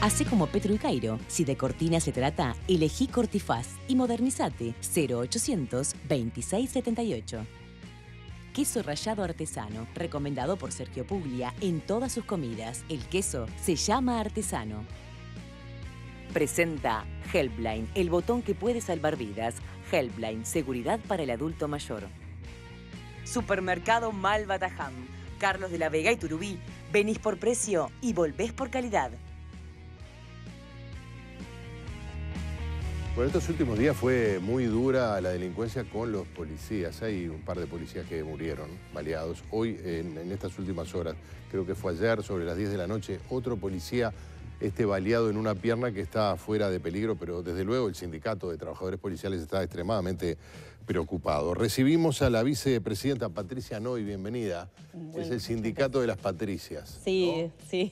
Así como Petro y Cairo, si de cortina se trata, elegí Cortifaz y modernizate 0800 2678. Queso rallado artesano, recomendado por Sergio Puglia en todas sus comidas. El queso se llama artesano. Presenta Helpline, el botón que puede salvar vidas. Helpline, seguridad para el adulto mayor. Supermercado Malvatajam. Carlos de la Vega y Turubí. Venís por precio y volvés por calidad. Bueno, estos últimos días fue muy dura la delincuencia con los policías. Hay un par de policías que murieron, baleados. Hoy, en, estas últimas horas, creo que fue ayer, sobre las 10 de la noche, otro policía, este baleado en una pierna que está fuera de peligro, pero desde luego el sindicato de trabajadores policiales está extremadamente preocupado. Recibimos a la vicepresidenta Patricia Noy, bienvenida. es el sindicato de las Patricias. Sí, sí,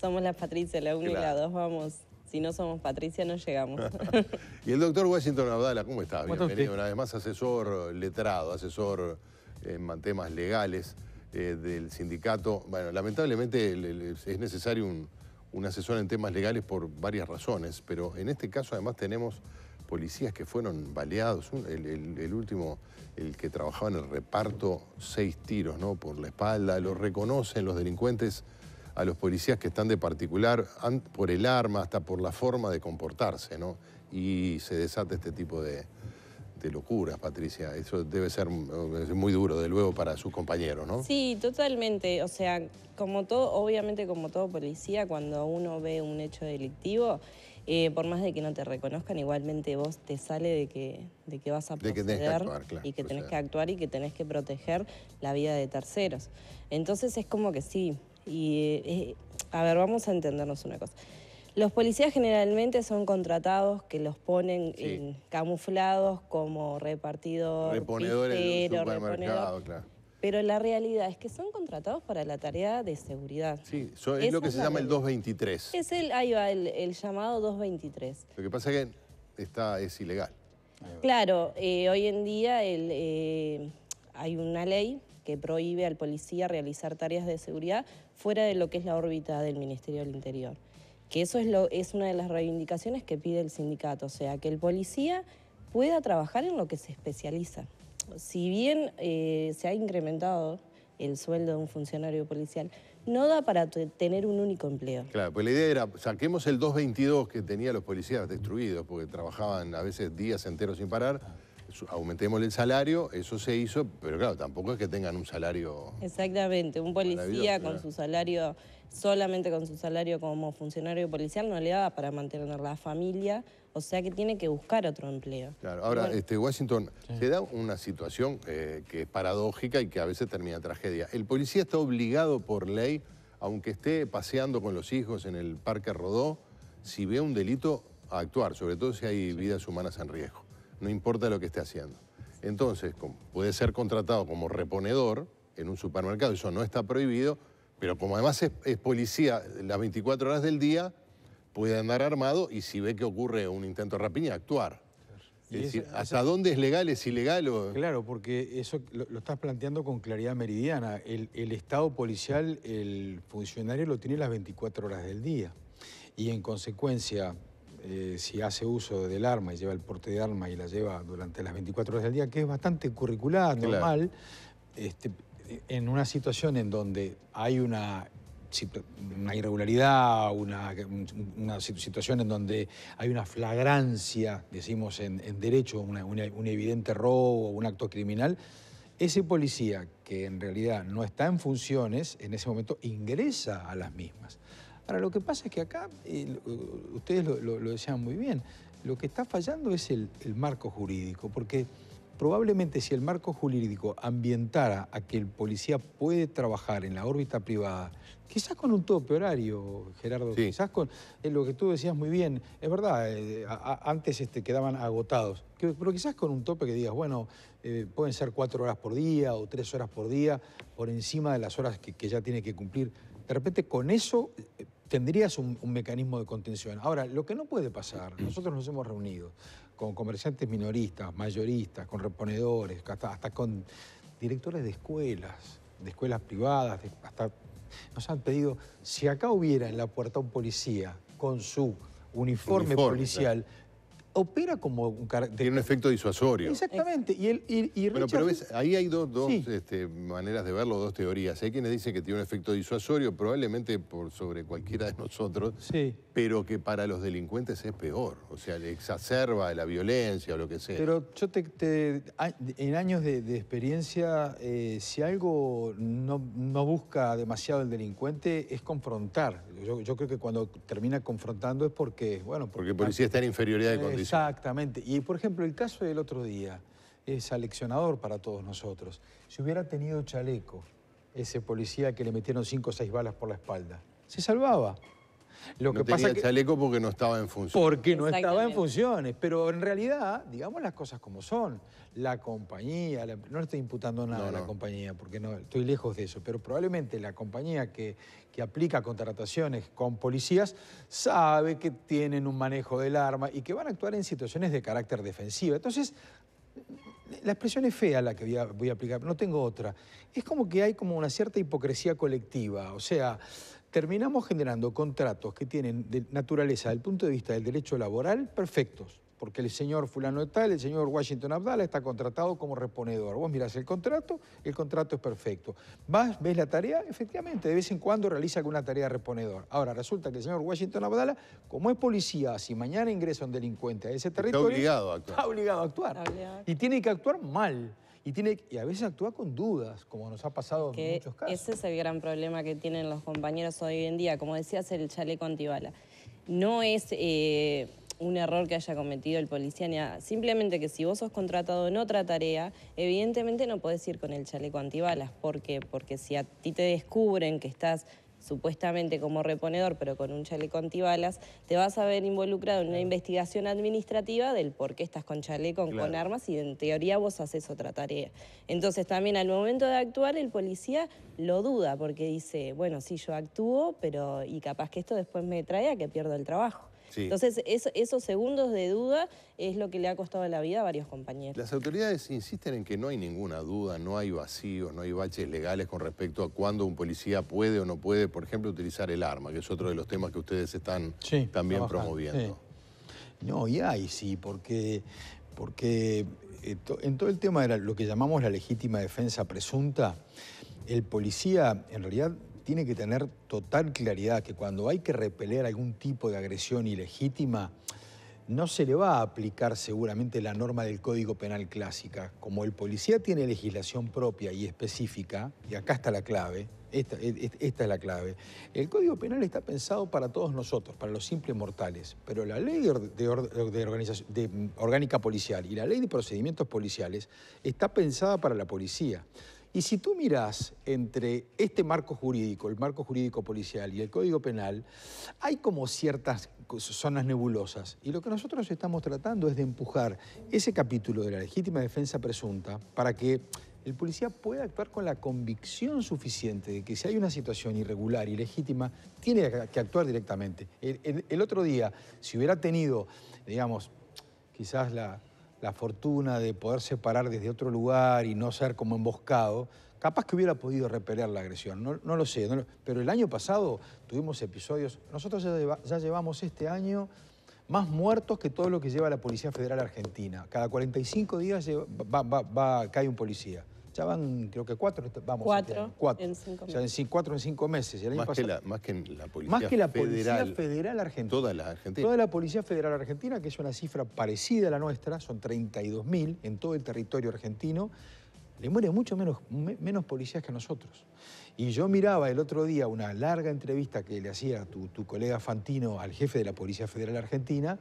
somos las Patricias, la 1 y la 2 vamos si no somos Patricia, no llegamos. y el doctor Washington Abdala, ¿cómo estás? Bienvenido una asesor eh, letrado, asesor eh, en temas legales eh, del sindicato. Bueno, lamentablemente es necesario un, un asesor en temas legales por varias razones, pero en este caso además tenemos policías que fueron baleados. El, último, el que trabajaba en el reparto, seis tiros ¿no? por la espalda. lo reconocen los delincuentes a los policías que están de particular por el arma, hasta por la forma de comportarse, ¿no? Y se desata este tipo de, locuras, Patricia. Eso debe ser muy duro, de luego, para sus compañeros, ¿no? Sí, totalmente. O sea, como todo, obviamente como todo policía, cuando uno ve un hecho delictivo, eh, por más de que no te reconozcan, igualmente vos te sale de que, vas a proceder actuar, claro, y que tenés que actuar y que tenés que proteger la vida de terceros. Entonces es como que sí, y, eh, a ver, vamos a entendernos una cosa. Los policías generalmente son contratados que los ponen camuflados como repartidor, reponedores pistero, claro. Pero la realidad es que son contratados para la tarea de seguridad. Sí, es lo que se llama el 223. Es el, ahí va, el, llamado 223. Lo que pasa es que está, es ilegal. Claro, eh, hoy en día eh, hay una ley que prohíbe al policía realizar tareas de seguridad fuera de lo que es la órbita del Ministerio del Interior. Que eso es, lo, es una de las reivindicaciones que pide el sindicato, o sea, que el policía pueda trabajar en lo que se especializa. Si bien eh, se ha incrementado el sueldo de un funcionario policial, no da para tener un único empleo. Claro, pues la idea era, saquemos el 222 que tenía los policías destruidos, porque trabajaban a veces días enteros sin parar aumentemos el salario, eso se hizo, pero claro, tampoco es que tengan un salario... Exactamente, un policía con su salario, solamente con su salario como funcionario policial no le daba para mantener la familia, o sea que tiene que buscar otro empleo. Claro, ahora, este, Washington, se da una situación eh, que es paradójica y que a veces termina tragedia. El policía está obligado por ley, aunque esté paseando con los hijos en el Parque Rodó, si ve un delito, a actuar, sobre todo si hay vidas humanas en riesgo no importa lo que esté haciendo. Entonces, puede ser contratado como reponedor en un supermercado, eso no está prohibido, pero como además es, policía las 24 horas del día, puede andar armado y si ve que ocurre un intento de rapiña, actuar. Es decir, ¿hasta dónde es legal, es ilegal? O... Claro, porque eso lo, estás planteando con claridad meridiana. El, el, Estado policial, el funcionario lo tiene las 24 horas del día. Y en consecuencia, eh, si hace uso del arma y lleva el porte de arma y la lleva durante las 24 horas del día, que es bastante curricular, normal, este, en una situación en donde hay una irregularidad, una, situación en donde hay una flagrancia, decimos en, derecho, un evidente robo, un acto criminal, ese policía que en realidad no está en funciones, en ese momento ingresa a las mismas. Ahora, lo que pasa es que acá, ustedes lo, decían muy bien, lo que está fallando es el, marco jurídico, porque probablemente si el marco jurídico ambientara a que el policía puede trabajar en la órbita privada, quizás con un tope horario, Gerardo, quizás con eh, lo que tú decías muy bien, es verdad, eh, antes este, quedaban agotados, pero quizás con un tope que digas, bueno, eh, pueden ser cuatro horas por día o tres horas por día, por encima de las horas que ya tiene que cumplir. De repente con eso tendrías un, mecanismo de contención. Ahora, lo que no puede pasar, nosotros nos hemos reunido con comerciantes minoristas, mayoristas, con reponedores, hasta, con directores de escuelas, de escuelas privadas, hasta nos han pedido, si acá hubiera en la puerta un policía con su uniforme, policial, opera como un carácter... Tiene un efecto disuasorio. Exactamente. Y, el, y, pero ves, ahí hay dos, dos este, maneras de verlo, dos teorías. Hay quienes dicen que tiene un efecto disuasorio, probablemente por sobre cualquiera de nosotros, pero que para los delincuentes es peor. O sea, le exacerba la violencia o lo que sea. Pero yo te, en años de, experiencia, eh, si algo no, no busca demasiado el delincuente, es confrontar yo, creo que cuando termina confrontando es porque, bueno... Porque, el policía está en inferioridad de condiciones. Exactamente. Y, por ejemplo, el caso del otro día es aleccionador para todos nosotros. Si hubiera tenido chaleco ese policía que le metieron cinco o seis balas por la espalda, se salvaba. Lo que pasa el chaleco porque no estaba en funciones. Porque no estaba en funciones. Pero en realidad, digamos las cosas como son. La compañía, no le estoy imputando nada a la compañía, porque no, estoy lejos de eso, pero probablemente la compañía que, aplica contrataciones con policías sabe que tienen un manejo del arma y que van a actuar en situaciones de carácter defensivo. Entonces, la expresión es fea la que voy a, voy a aplicar, no tengo otra. Es como que hay como una cierta hipocresía colectiva, o sea terminamos generando contratos que tienen de naturaleza, desde el punto de vista del derecho laboral, perfectos. Porque el señor fulano de tal, el señor Washington Abdala está contratado como reponedor. Vos mirás el contrato, el contrato es perfecto. Vas, ves la tarea, efectivamente, de vez en cuando realiza alguna tarea de reponedor. Ahora, resulta que el señor Washington Abdala, como es policía, si mañana ingresa un delincuente a ese territorio... Está obligado a actuar. Está obligado a actuar. Y tiene que actuar mal. Y, tiene, a veces actúa con dudas, como nos ha pasado en muchos casos. Ese es el gran problema que tienen los compañeros hoy en día. Como decías, el chaleco antibala. No es eh, un error que haya cometido el policía, ni simplemente que si vos sos contratado en otra tarea, evidentemente no podés ir con el chaleco antibalas. ¿Por qué? Porque si a ti te descubren que estás supuestamente como reponedor, pero con un chaleco antibalas, te vas a ver involucrado en una investigación administrativa del por qué estás con chaleco, con armas, y en teoría vos haces otra tarea. Entonces también al momento de actuar el policía lo duda porque dice, bueno, sí, yo actúo, pero y capaz que esto después me trae a que pierdo el trabajo. Entonces, esos segundos de duda es lo que le ha costado la vida a varios compañeros. Las autoridades insisten en que no hay ninguna duda, no hay vacío, no hay baches legales con respecto a cuándo un policía puede o no puede, por ejemplo, utilizar el arma, que es otro de los temas que ustedes están también promoviendo. No, y hay, sí, porque, porque eh, en todo el tema de lo que llamamos la legítima defensa presunta, el policía en realidad tiene que tener total claridad que cuando hay que repeler algún tipo de agresión ilegítima, no se le va a aplicar seguramente la norma del Código Penal clásica. Como el policía tiene legislación propia y específica, y acá está la clave, esta, e, e, es la clave, el Código Penal está pensado para todos nosotros, para los simples mortales, pero la ley de, de orgánica policial y la ley de procedimientos policiales está pensada para la policía. Y si tú miras entre este marco jurídico, el marco jurídico policial y el Código Penal, hay como ciertas zonas nebulosas. Y lo que nosotros estamos tratando es de empujar ese capítulo de la legítima defensa presunta para que el policía pueda actuar con la convicción suficiente de que si hay una situación irregular, y ilegítima, tiene que actuar directamente. el otro día, si hubiera tenido, digamos, quizás la, la fortuna de poder separar desde otro lugar y no ser como emboscado, capaz que hubiera podido repeler la agresión, no, lo sé. pero el año pasado tuvimos episodios, nosotros ya, llevamos este año más muertos que todo lo que lleva la Policía Federal Argentina. Cada 45 días va, cae un policía. Ya van, creo que cuatro, vamos. Cuatro. cuatro. En cinco meses. en cuatro en cinco meses. más, que la, más que la Policía Más que la Policía Federal, Argentina. Toda la Argentina. Toda la Policía Federal Argentina, que es una cifra parecida a la nuestra, son 32.000 en todo el territorio argentino. Le mueren mucho menos, menos policías que nosotros. Y yo miraba el otro día una larga entrevista que le hacía tu colega Fantino al jefe de la Policía Federal Argentina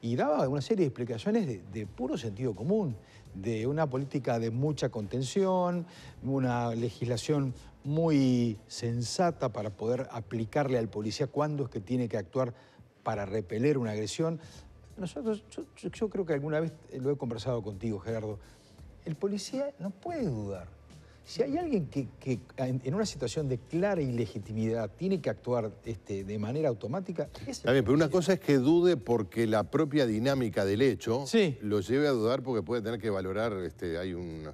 y daba una serie de explicaciones de, puro sentido común, de una política de mucha contención, una legislación muy sensata para poder aplicarle al policía cuándo es que tiene que actuar para repeler una agresión. Nosotros, yo creo que alguna vez lo he conversado contigo, Gerardo, el policía no puede dudar. Si hay alguien que, en una situación de clara ilegitimidad tiene que actuar este, de manera automática... También, pero una cosa es que dude porque la propia dinámica del hecho lo lleve a dudar porque puede tener que valorar, este, hay un,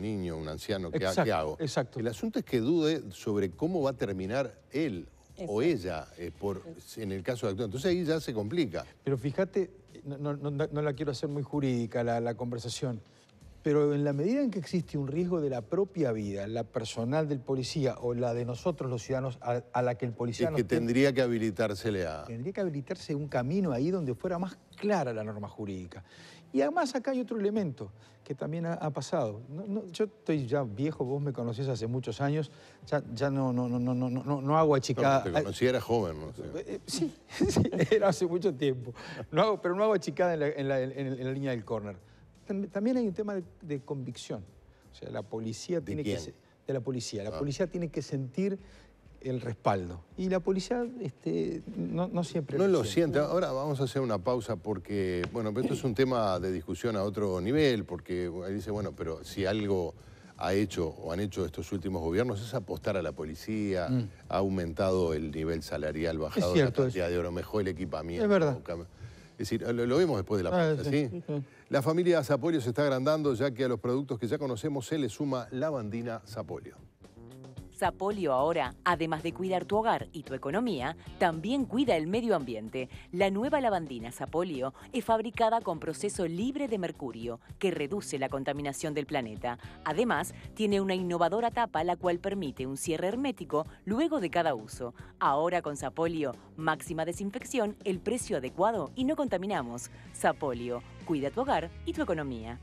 niño, un anciano, ¿qué, exacto, hago? Exacto. El asunto es que dude sobre cómo va a terminar él o ella eh, por, en el caso de actuar. Entonces ahí ya se complica. Pero fíjate, no, la quiero hacer muy jurídica la conversación pero en la medida en que existe un riesgo de la propia vida, la personal del policía o la de nosotros los ciudadanos a, la que el policía... que tendría que habilitársele a... Tendría que habilitarse un camino ahí donde fuera más clara la norma jurídica. Y además acá hay otro elemento que también ha, pasado. yo estoy ya viejo, vos me conocés hace muchos años, ya, ya no, no, no, no, no, no hago achicada. No, te conocí, era joven, ¿no? Sé. Eh, eh, sí, era hace mucho tiempo. No pero no hago achicada en en la línea del córner también hay un tema de, convicción. O sea, la policía tiene que de la policía. La ah. policía tiene que sentir el respaldo. Y la policía este, no, no, siempre no lo, siente. Ahora vamos a hacer una pausa porque, bueno, pero esto es un tema de discusión a otro nivel, porque ahí dice, bueno, pero si algo ha hecho o han hecho estos últimos gobiernos es apostar a la policía, mm. ha aumentado el nivel salarial, bajado la cantidad de oro, mejor el equipamiento. Es verdad. Es decir, lo, vimos después de la ah, La familia Zapolio se está agrandando ya que a los productos que ya conocemos se le suma lavandina Zapolio. Sapolio ahora, además de cuidar tu hogar y tu economía, también cuida el medio ambiente. La nueva lavandina Sapolio es fabricada con proceso libre de mercurio, que reduce la contaminación del planeta. Además, tiene una innovadora tapa la cual permite un cierre hermético luego de cada uso. Ahora con Sapolio, máxima desinfección, el precio adecuado y no contaminamos. Sapolio, cuida tu hogar y tu economía.